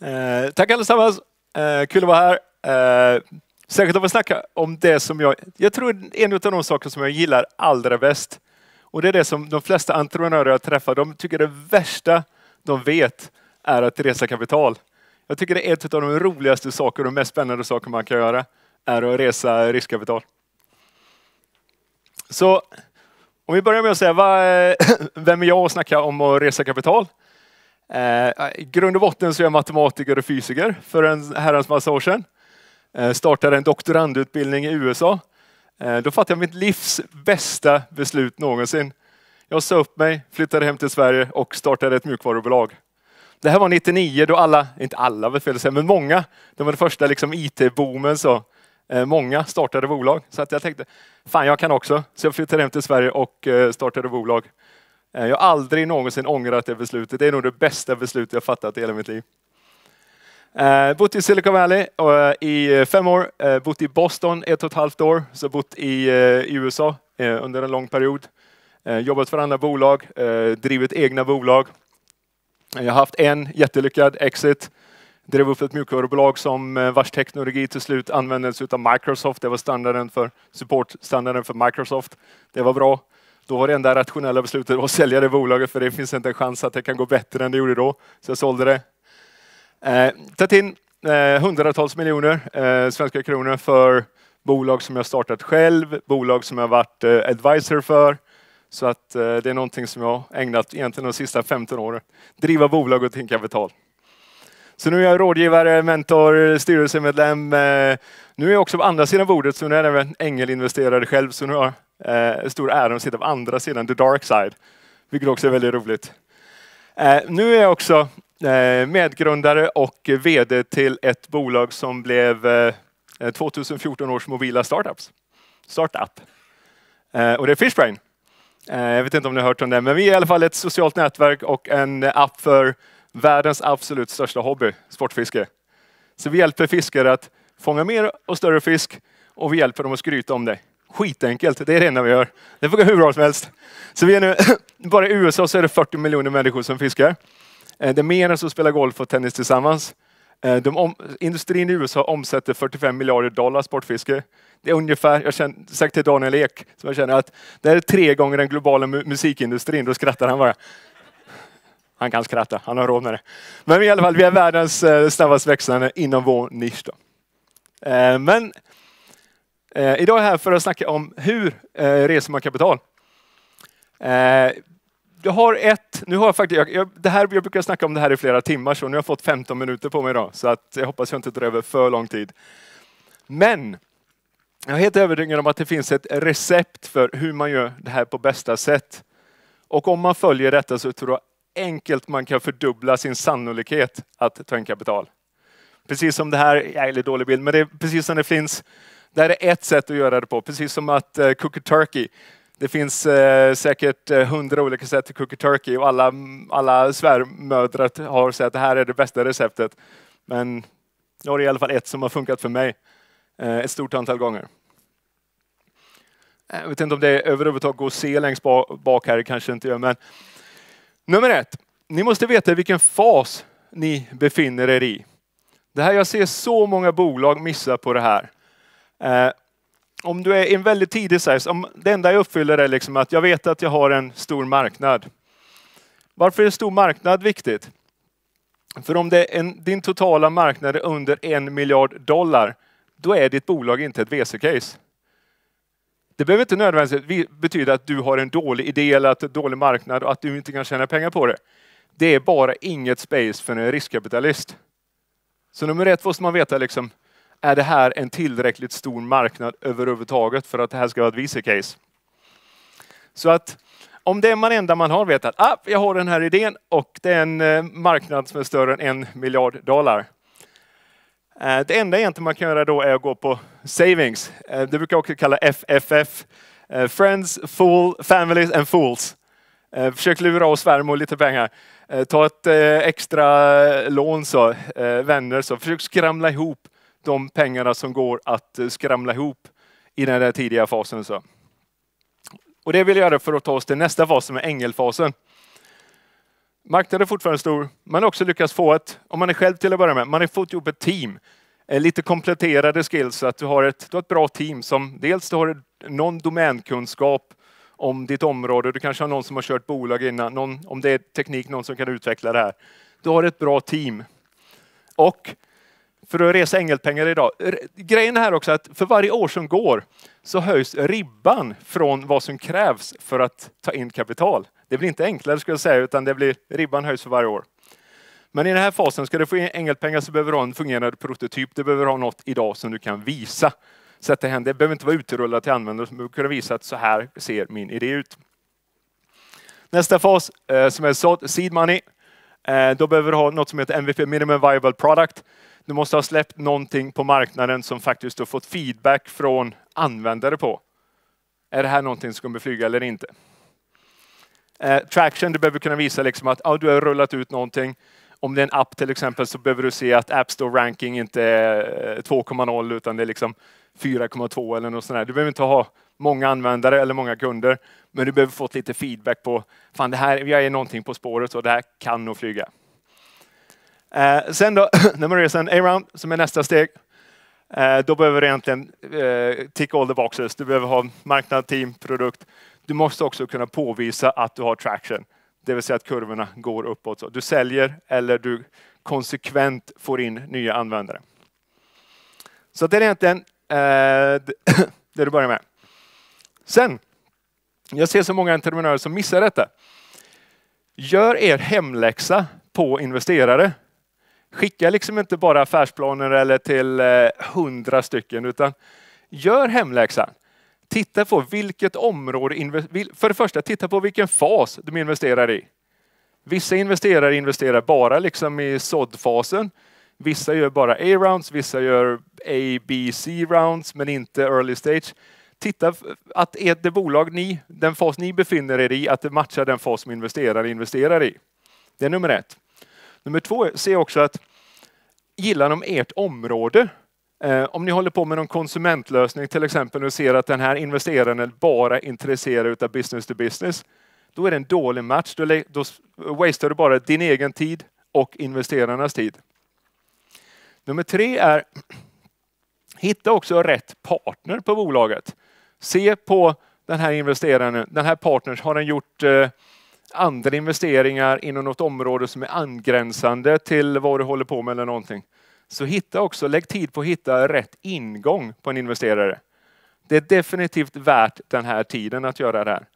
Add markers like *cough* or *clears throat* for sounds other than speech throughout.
Eh, tack allesammans! Eh, kul att vara här. Eh, särskilt att få snacka om det som jag... Jag tror en av de saker som jag gillar allra bäst och det är det som de flesta entreprenörer jag träffar, de tycker det värsta de vet är att resa kapital. Jag tycker det är ett av de roligaste saker och mest spännande saker man kan göra, är att resa riskkapital. Så om vi börjar med att säga, vad, *laughs* vem är jag att snacka om att resa kapital? Eh, I grund och botten så är jag matematiker och fysiker för en herrans massa år sedan. Eh, startade en doktorandutbildning i USA. Eh, då fattade jag mitt livs bästa beslut någonsin. Jag sa upp mig, flyttade hem till Sverige och startade ett mjukvarubolag. Det här var 99 då alla, inte alla var fel men många, det var den första liksom IT-boomen så eh, många startade bolag. Så att jag tänkte, fan jag kan också. Så jag flyttade hem till Sverige och eh, startade bolag. Eh, jag har aldrig någonsin ångrat det beslutet. Det är nog det bästa beslutet jag fattat i hela mitt liv. Eh, bott i Silicon Valley eh, i eh, fem år, eh, bott i Boston ett och ett halvt år, så bott i, USA under en lång period. jobbat för andra bolag, drivit egna bolag. Jag har haft en jättelyckad exit. Drev upp ett mjukvarubolag som vars teknologi till slut användes av Microsoft. Det var standarden för supportstandarden för Microsoft. Det var bra. Då var det enda rationella beslutet att sälja det bolaget för det finns inte en chans att det kan gå bättre än det gjorde då. Så jag sålde det. Eh, tagit in eh, hundratals miljoner eh, svenska kronor för bolag som jag startat själv, bolag som jag varit eh, advisor för. Så att eh, det är någonting som jag ägnat egentligen de sista 15 åren. Driva bolag och tänka kapital. Så nu är jag rådgivare, mentor, styrelsemedlem. Eh, nu är jag också på andra sidan bordet, så nu är jag även ängelinvesterare själv. Så nu har eh, stor ära att sitta på andra sidan, the dark side, vilket också är väldigt roligt. Eh, nu är jag också eh, medgrundare och VD till ett bolag som blev 2014 eh, eh, års mobila startups. startup. Eh, och det är Fishbrain. Jag vet inte om ni har hört om det, men vi är i alla fall ett socialt nätverk och en app för världens absolut största hobby, sportfiske. Så vi hjälper fiskare att fånga mer och större fisk och vi hjälper dem att skryta om det. Skitenkelt, det är det enda vi gör. Det funkar hur bra som helst. Så vi är nu, *clears throat* bara i USA så är det 40 miljoner människor som fiskar. Eh, det är mer än som spelar golf och tennis tillsammans. Eh, de om, industrin i USA omsätter 45 miljarder dollar sportfiske. Det är ungefär, jag känner, sagt till Daniel Ek, som jag känner att det är tre gånger den globala mu musikindustrin. Då skrattar han bara. Han kan skratta, han har råd med det. Men i alla fall, vi är världens eh, snabbast växande inom vår nisch. Eh, men Eh, idag är jag här för att snacka om hur eh, reser man kapital. Eh, jag har ett, nu har jag faktiskt, jag, jag, det här, jag brukar snacka om det här i flera timmar så nu har jag fått 15 minuter på mig idag så att jag hoppas jag inte drar över för lång tid. Men jag är helt övertygad om att det finns ett recept för hur man gör det här på bästa sätt. Och om man följer detta så tror jag enkelt man kan fördubbla sin sannolikhet att ta in kapital. Precis som det här, jävligt dålig bild, men det är precis som det finns det här är ett sätt att göra det på, precis som att eh, cook turkey. Det finns eh, säkert eh, hundra olika sätt till cook turkey och alla, alla svärmödrar har sagt att det här är det bästa receptet. Men jag har i alla fall ett som har funkat för mig eh, ett stort antal gånger. Eh, jag vet inte om det överhuvudtaget går att se längst bak här, kanske inte gör, men nummer ett. Ni måste veta vilken fas ni befinner er i. Det här, jag ser så många bolag missa på det här. Eh, om du är i en väldigt tidig size, om det enda jag uppfyller är liksom att jag vet att jag har en stor marknad. Varför är stor marknad viktigt? För om en, din totala marknad är under en miljard dollar, då är ditt bolag inte ett VC-case. Det behöver inte nödvändigtvis betyda att du har en dålig idé eller att det dålig marknad och att du inte kan tjäna pengar på det. Det är bara inget space för en riskkapitalist. Så nummer ett måste man veta liksom, är det här en tillräckligt stor marknad överhuvudtaget för att det här ska vara ett visecase? Så att om det är man enda man har vet att ah, jag har den här idén och det är en eh, marknad som är större än en miljard dollar. Eh, det enda egentligen man kan göra då är att gå på savings. Eh, det brukar jag också kalla FFF. Friends, fool, families and fools. Försök lura oss svärmor lite pengar. Ta ett extra lån så, vänner så. Försök skramla ihop de pengarna som går att eh, skramla ihop i den där tidiga fasen. Så. Och det vill jag göra för att ta oss till nästa fas som är ängelfasen. Marknaden är fortfarande stor. Man har också lyckats få ett, om man är själv till att börja med, man har fått ihop ett team. Eh, lite kompletterade skills, så att du har ett, du har ett bra team som dels du har någon domänkunskap om ditt område. Du kanske har någon som har kört bolag innan, någon, om det är teknik, någon som kan utveckla det här. Du har ett bra team. Och för att resa ängelpengar idag. Grejen här också att för varje år som går så höjs ribban från vad som krävs för att ta in kapital. Det blir inte enklare skulle jag säga, utan det blir, ribban höjs för varje år. Men i den här fasen, ska du få in ängelpengar så behöver du ha en fungerande prototyp. Du behöver ha något idag som du kan visa. Så att det händer. Det behöver inte vara utrullat till användare, men du kan visa att så här ser min idé ut. Nästa fas eh, som är seed money. Eh, då behöver du ha något som heter MVP, minimum viable product. Du måste ha släppt någonting på marknaden som faktiskt du har fått feedback från användare på. Är det här någonting som kommer flyga eller inte? Eh, traction, du behöver kunna visa liksom att ja, du har rullat ut någonting. Om det är en app till exempel så behöver du se att App Store ranking inte är 2,0 utan det är liksom 4,2 eller något sånt där. Du behöver inte ha många användare eller många kunder, men du behöver fått lite feedback på fan det här, jag är någonting på spåret och det här kan nog flyga. Eh, sen då, *clears throat* när man reser en A-round som är nästa steg, eh, då behöver du egentligen eh, ticka all the boxes. Du behöver ha marknad, team, produkt. Du måste också kunna påvisa att du har traction, det vill säga att kurvorna går uppåt. Så du säljer eller du konsekvent får in nya användare. Så det är egentligen eh, *clears throat* det du börjar med. Sen, jag ser så många entreprenörer som missar detta. Gör er hemläxa på investerare Skicka liksom inte bara affärsplaner eller till eh, hundra stycken utan gör hemläxan. Titta på vilket område, för det första titta på vilken fas de investerar i. Vissa investerare investerar bara liksom i såddfasen. Vissa gör bara A-rounds, vissa gör A, B, C-rounds men inte early stage. Titta att e-, det bolag ni, den fas ni befinner er i, att det matchar den fas som investerare investerar i. Det är nummer ett. Nummer två, se också att gillar de ert område? Eh, om ni håller på med någon konsumentlösning till exempel och ser att den här investeraren är bara intresserad av business to business, då är det en dålig match. Då, då wastear du bara din egen tid och investerarnas tid. Nummer tre är *clears throat* hitta också rätt partner på bolaget. Se på den här investeraren, den här partners, har den gjort eh, andra investeringar inom något område som är angränsande till vad du håller på med eller någonting. Så hitta också, lägg tid på att hitta rätt ingång på en investerare. Det är definitivt värt den här tiden att göra det här.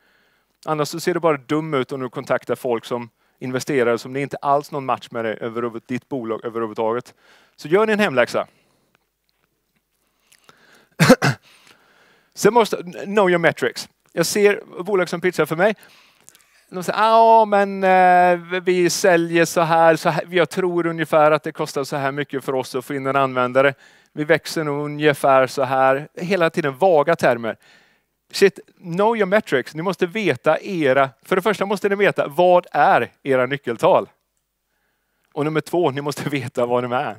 Annars så ser det bara dum ut om du kontaktar folk som investerare som det inte alls någon match med dig över ditt bolag överhuvudtaget. Så gör din hemläxa. *clears throat* Sen måste, know your metrics. Jag ser bolag som pitchar för mig de säger, ja men eh, vi säljer så här, så här, jag tror ungefär att det kostar så här mycket för oss att få in en användare. Vi växer nog ungefär så här, hela tiden vaga termer. Shit, know your metrics. Ni måste veta era, för det första måste ni veta vad är era nyckeltal? Och nummer två, ni måste veta vad de är.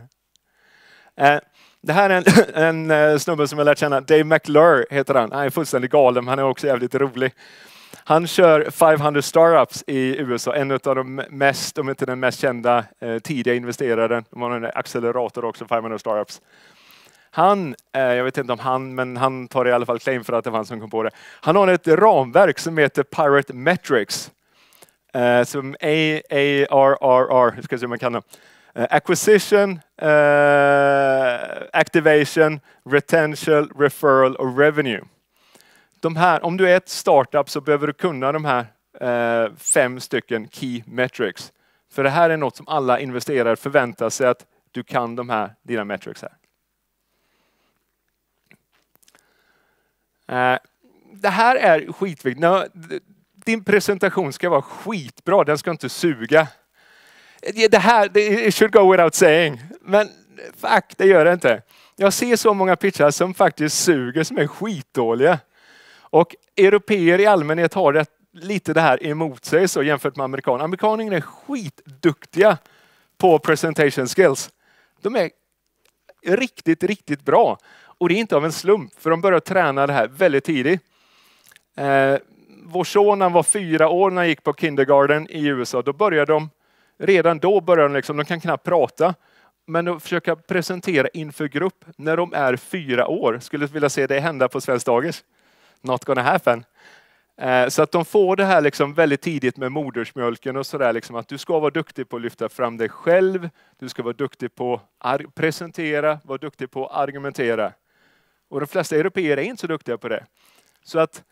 Eh, det här är en, *clears throat* en eh, snubbe som jag lärt känna, Dave McLure heter han. Han är fullständigt galen, men han är också jävligt rolig. Han kör 500 startups i USA, en av de mest, om inte den mest kända eh, tidiga investeraren. De har en accelerator också, 500 startups. Han, eh, jag vet inte om han, men han tar i alla fall claim för att det var han som kom på det. Han har ett ramverk som heter Pirate Metrics. Eh, som AARRR, ska se om man kan det. Uh, eh, acquisition, uh, activation, retention, referral och revenue de här, om du är ett startup så behöver du kunna de här eh, fem stycken key metrics. För det här är något som alla investerare förväntar sig att du kan de här, dina metrics här. Eh, det här är skitviktigt. Din presentation ska vara skitbra, den ska inte suga. Det här, it should go without saying. Men fuck, det gör det inte. Jag ser så många pitchar som faktiskt suger, som är skitdåliga. Och europeer i allmänhet har det, lite det här emot sig så jämfört med amerikaner. Amerikaner är skitduktiga på presentation skills. De är riktigt, riktigt bra. Och det är inte av en slump, för de börjar träna det här väldigt tidigt. Eh, vår son han var fyra år när han gick på kindergarten i USA. Då började de, redan då började de, liksom, de kan knappt prata, men att försöka presentera inför grupp när de är fyra år. Skulle vilja se det hända på Svenskt Dagis not gonna happen. Eh, så att de får det här liksom väldigt tidigt med modersmjölken och sådär, liksom att du ska vara duktig på att lyfta fram dig själv, du ska vara duktig på att presentera, vara duktig på att argumentera. Och de flesta europeer är inte så duktiga på det. Så att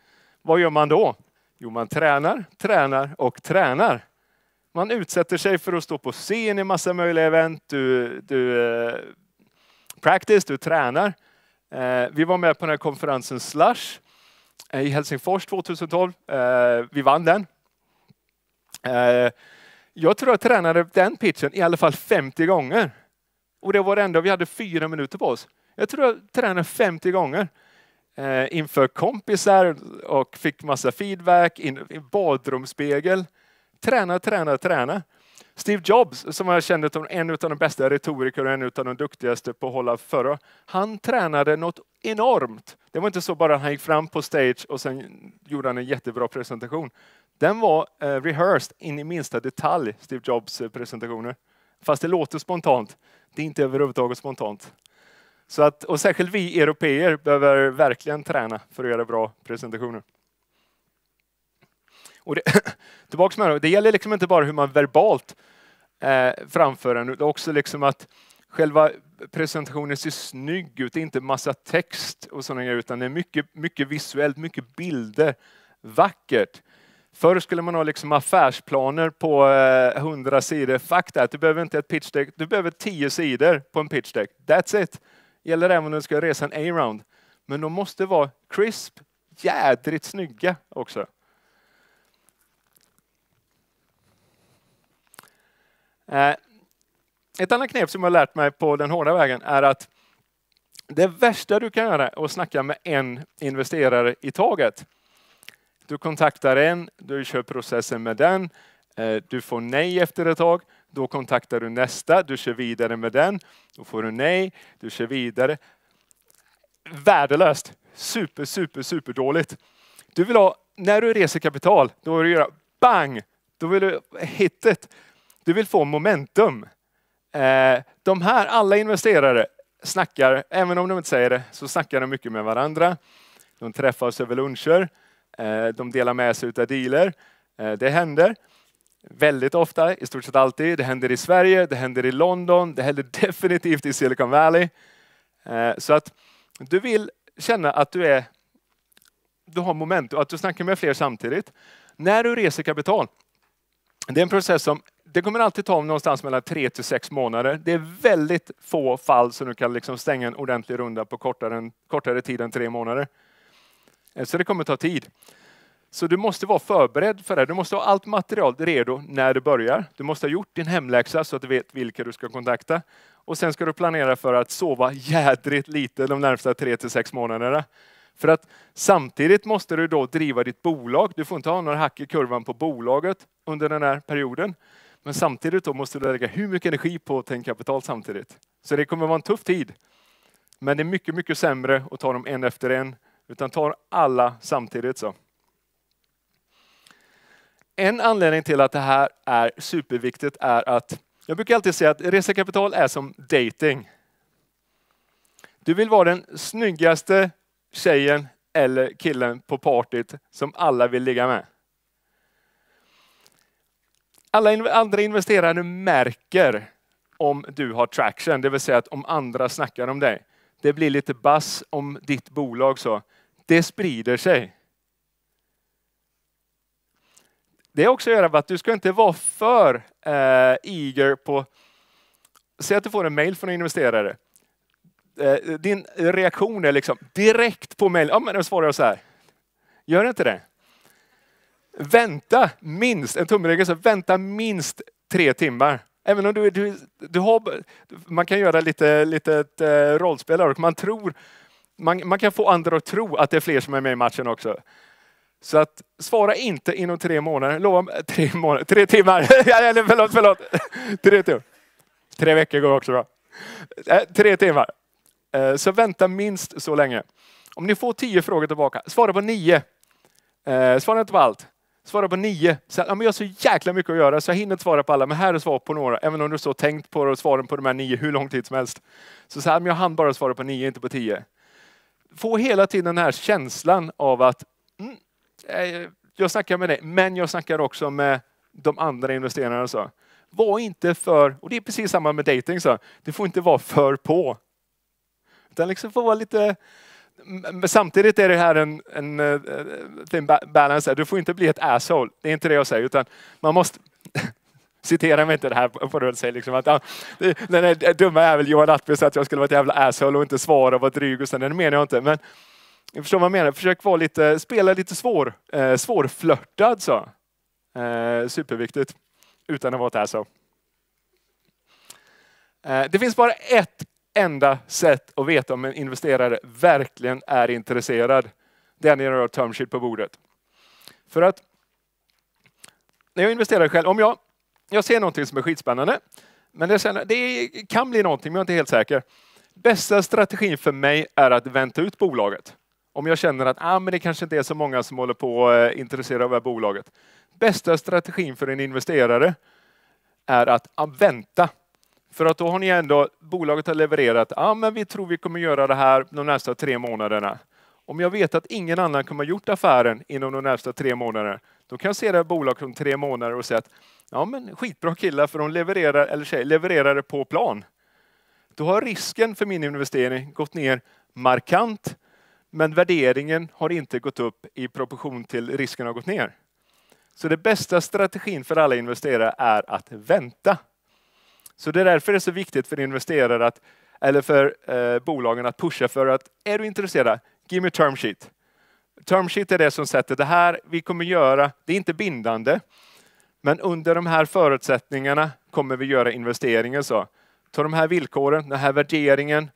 vad gör man då? Jo, man tränar, tränar och tränar. Man utsätter sig för att stå på scen i massa möjliga event, du, du eh, practice, du tränar. Eh, vi var med på den här konferensen Slush Eh, i Helsingfors 2012. Eh, vi vann den. Eh, jag tror jag tränade den pitchen i alla fall 50 gånger. Och det var det enda vi hade fyra minuter på oss. Jag tror jag tränade 50 gånger inför kompisar och fick massa feedback, in, i badrumsspegel. Träna, träna, träna. Steve Jobs, som jag kände som en av de bästa retoriker och en av de duktigaste på att hålla förra, han tränade något enormt. Det var inte så bara han gick fram på stage och sen gjorde han en jättebra presentation. Den var eh, rehearsed in i minsta detalj, Steve Jobs eh, presentationer. Fast det låter spontant. Det är inte överhuvudtaget spontant. Så att, och särskilt vi europeer behöver verkligen träna för att göra bra presentationer. Och det, *clears throat* tillbaks med det, det gäller liksom inte bara hur man verbalt eh, framför en. Det också liksom att själva presentationen ser snygg ut. Det är inte massa text och sådana grejer, utan det är mycket, mycket visuellt, mycket bilder. Vackert. Förr skulle man ha liksom affärsplaner på eh, 100 sidor. Fuck that, du behöver inte ett pitch deck. Du behöver 10 sidor på en pitch deck. That's it. Gäller även om du ska resa en A-round. Men de måste vara crisp, jädrigt snygga också. Eh, ett annat knep som jag lärt mig på den hårda vägen är att det värsta du kan göra är att snacka med en investerare i taget. Du kontaktar en, du kör processen med den, eh, du får nej efter ett tag, då kontaktar du nästa, du kör vidare med den, då får du nej, du kör vidare. Värdelöst! Super, super, super dåligt. Du vill ha, när du reser kapital, då vill du göra bang! Då vill du hit it. Du vill få momentum. Eh, de här alla investerare snackar, även om de inte säger det, så snackar de mycket med varandra. De träffas över luncher. Eh, de delar med sig av dealer. Eh, det händer väldigt ofta, i stort sett alltid. Det händer i Sverige, det händer i London, det händer *laughs* definitivt i Silicon Valley. Så att du vill känna att du är du har momentum, att du snackar med fler samtidigt. När du reser kapital, det är en process som det kommer alltid ta någonstans mellan tre till sex månader. Det är väldigt få fall som du kan liksom stänga en ordentlig runda på kortare, kortare tid än tre månader. Eh, så det kommer ta tid. Så du måste vara förberedd för det. Du måste ha allt material redo när du börjar. Du måste ha gjort din hemläxa så att du vet vilka du ska kontakta. Och sen ska du planera för att sova jädrigt lite de närmsta tre till sex månaderna. För att samtidigt måste du då driva ditt bolag. Du får inte ha några hack i kurvan på bolaget under den här perioden. Men samtidigt då måste du lägga hur mycket energi på att tänka kapital samtidigt. Så det kommer vara en tuff tid. Men det är mycket, mycket sämre att ta dem en efter en, utan ta alla samtidigt. så. En anledning till att det här är superviktigt är att jag brukar alltid säga att resekapital är som dating. Du vill vara den snyggaste tjejen eller killen på partyt som alla vill ligga med. Alla andra investerare märker om du har traction, det vill säga att om andra snackar om dig. Det blir lite bass om ditt bolag så. Det sprider sig. Det är också att göra med att du ska inte vara för eh, eager på... Säg att du får en mail från en investerare. Eh, din reaktion är liksom direkt på mail. Ja, men då svarar jag så här. Gör inte det. Vänta minst, en tumregel, så vänta minst tre timmar. Även om du, du, du har, man kan göra lite litet eh, rollspel och man tror, man, man kan få andra att tro att det är fler som är med i matchen också. Så att svara inte inom tre månader, lova *laughs* tre, månader, tre timmar, eller *laughs* förlåt, förlåt, *laughs* tre timmar. Tre veckor går också bra. Eh, tre timmar. Eh, så vänta minst så länge. Om ni får tio frågor tillbaka, svara på nio. svara inte på allt. Svara på nio. Så, ja, men jag har så jäkla mycket att göra så jag hinner inte svara på alla, men här är svar på några. Även om du så tänkt på och svaren på de här nio hur lång tid som helst. Så, så här, men jag hann bara svara på nio, inte på tio. Få hela tiden den här känslan av att mm, eh, jag snackar med dig, men jag snackar också med de andra investerarna. Så. Var inte för, och det är precis samma med dating, så. du får inte vara för på. Utan liksom få vara lite, men samtidigt är det här en, en, en eh, balance. Du får inte bli ett asshole. Det är inte det jag säger, utan man måste *laughs* Citera mig inte det här på du säger liksom att ja, den där dumma jävel Johan Attby att jag skulle vara ett jävla asshole och inte svara och vara dryg och sen, det menar jag inte. Men jag förstår vad jag menar. Försök vara lite, spela lite svår, eh, svårflörtad så. Eh, superviktigt. Utan att vara ett asshole. Eh, det finns bara ett enda sätt att veta om en investerare verkligen är intresserad, det är när jag har term sheet på bordet. För att när jag investerar själv, om jag, jag ser någonting som är skitspännande, men det, sen, det kan bli någonting, men jag är inte helt säker. Bästa strategin för mig är att vänta ut bolaget. Om jag känner att ah, men det kanske inte är så många som håller på att eh, intressera av det här bolaget. Bästa strategin för en investerare är att ah, vänta för att då har ni ändå, bolaget har levererat, ja ah, men vi tror vi kommer göra det här de nästa tre månaderna. Om jag vet att ingen annan kommer ha gjort affären inom de nästa tre månaderna, då kan jag se det här bolaget om tre månader och säga att ja men skitbra killar för de levererar, eller tjej, levererar det på plan. Då har risken för min investering gått ner markant, men värderingen har inte gått upp i proportion till risken har gått ner. Så det bästa strategin för alla investerare är att vänta. Så det är därför det är så viktigt för investerare att, eller för eh, bolagen att pusha för att är du intresserad, give me a term sheet. Term sheet är det som sätter det här vi kommer göra, det är inte bindande, men under de här förutsättningarna kommer vi göra investeringen så. Ta de här villkoren, den här värderingen,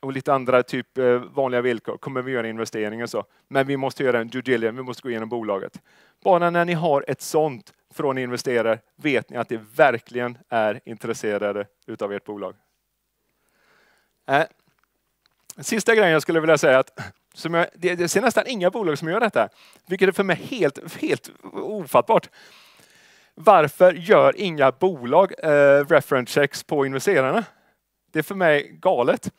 och lite andra typ eh, vanliga villkor kommer vi göra investeringar så. Men vi måste göra en due diligence, vi måste gå igenom bolaget. Bara när ni har ett sånt från investerare vet ni att de verkligen är intresserade utav ert bolag. Eh. Sista grejen jag skulle vilja säga att som jag, det, det ser nästan inga bolag som gör detta, vilket är för mig helt, helt ofattbart. Varför gör inga bolag eh, reference checks på investerarna? Det är för mig galet.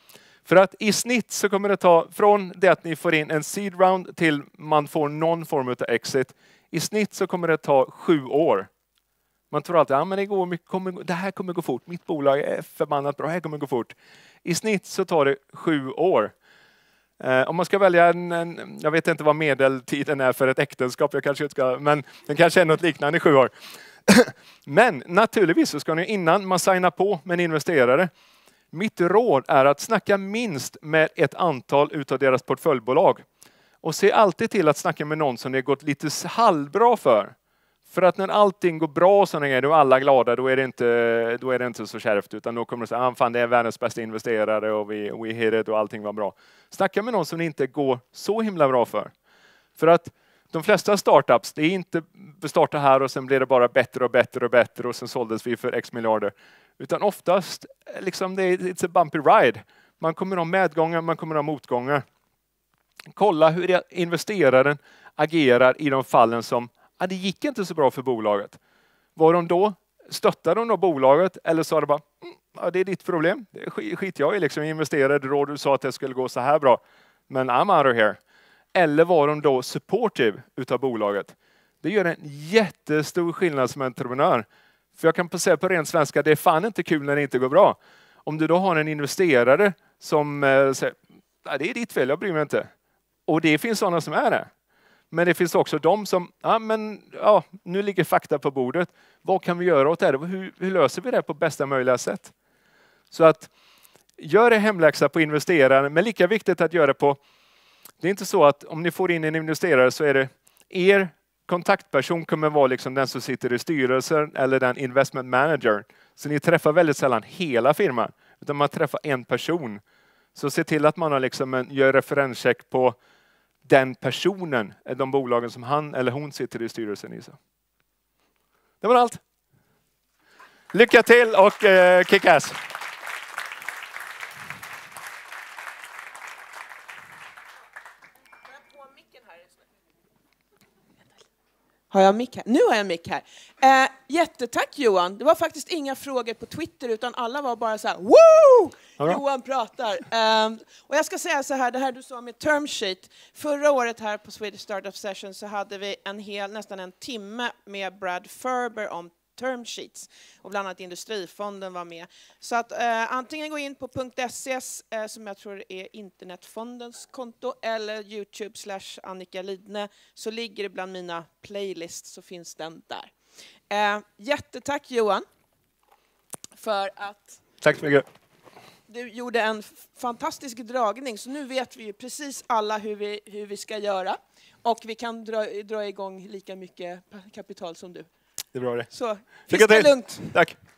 För att i snitt så kommer det ta från det att ni får in en seed round till man får någon form av exit. I snitt så kommer det ta sju år. Man tror alltid att ja, det, det här kommer gå fort, mitt bolag är förbannat bra, det här kommer gå fort. I snitt så tar det sju år. Eh, om man ska välja en, en, jag vet inte vad medeltiden är för ett äktenskap, jag kanske ska, men den kanske är något liknande sju år. *clears throat* men naturligtvis så ska ni innan man signar på med en investerare mitt råd är att snacka minst med ett antal utav deras portföljbolag. Och se alltid till att snacka med någon som det gått lite halvbra för. För att när allting går bra och sådana grejer, då är alla glada, då är det inte, då är det inte så kärvt. Utan då kommer de säga, ah, fan det är världens bästa investerare och vi, we hit it och allting var bra. Snacka med någon som det inte går så himla bra för. För att de flesta startups, det är inte vi startar här och sen blir det bara bättre och bättre och bättre och sen såldes vi för x miljarder. Utan oftast, liksom, det är it's a bumpy ride. Man kommer ha medgångar, man kommer ha motgångar. Kolla hur investeraren agerar i de fallen som ah, det gick inte så bra för bolaget. Var de då, stöttade de då bolaget eller sa de bara mm, ja, det är ditt problem, det skiter jag i, liksom, jag investerade då du sa att det skulle gå så här bra, men I'm out of here. Eller var de då supportive utav bolaget? Det gör en jättestor skillnad som entreprenör för jag kan säga på ren svenska, det är fan inte kul när det inte går bra. Om du då har en investerare som eh, säger, det är ditt fel, jag bryr mig inte. Och det finns sådana som är det. Men det finns också de som, ja men ja, nu ligger fakta på bordet. Vad kan vi göra åt det här? Hur, hur löser vi det på bästa möjliga sätt? Så att gör er hemläxa på investeraren, men lika viktigt att göra det på, det är inte så att om ni får in en investerare så är det er kontaktperson kommer vara liksom den som sitter i styrelsen eller den investment manager. Så ni träffar väldigt sällan hela firman, utan man träffar en person. Så se till att man har liksom en, gör referenscheck på den personen, eh, de bolagen som han eller hon sitter i styrelsen i. Det var allt. Lycka till och eh, kick ass! Har jag mick här? Nu har jag mick här. Eh, jättetack Johan. Det var faktiskt inga frågor på Twitter utan alla var bara så här Woo! Johan pratar. Eh, och jag ska säga så här, det här du sa med term sheet. Förra året här på Swedish Startup Session så hade vi en hel, nästan en timme med Brad Ferber om term sheets. Och bland annat Industrifonden var med. Så att eh, antingen gå in på .ses, e eh, som jag tror är Internetfondens konto, eller Youtube slash Annika Lidne, så ligger det bland mina playlists, så finns den där. Eh, jättetack Johan, för att... Tack så mycket du gjorde en fantastisk dragning, så nu vet vi ju precis alla hur vi, hur vi ska göra. Och vi kan dra, dra igång lika mycket kapital som du. Det är bra det. Så, till! lugnt. Tack.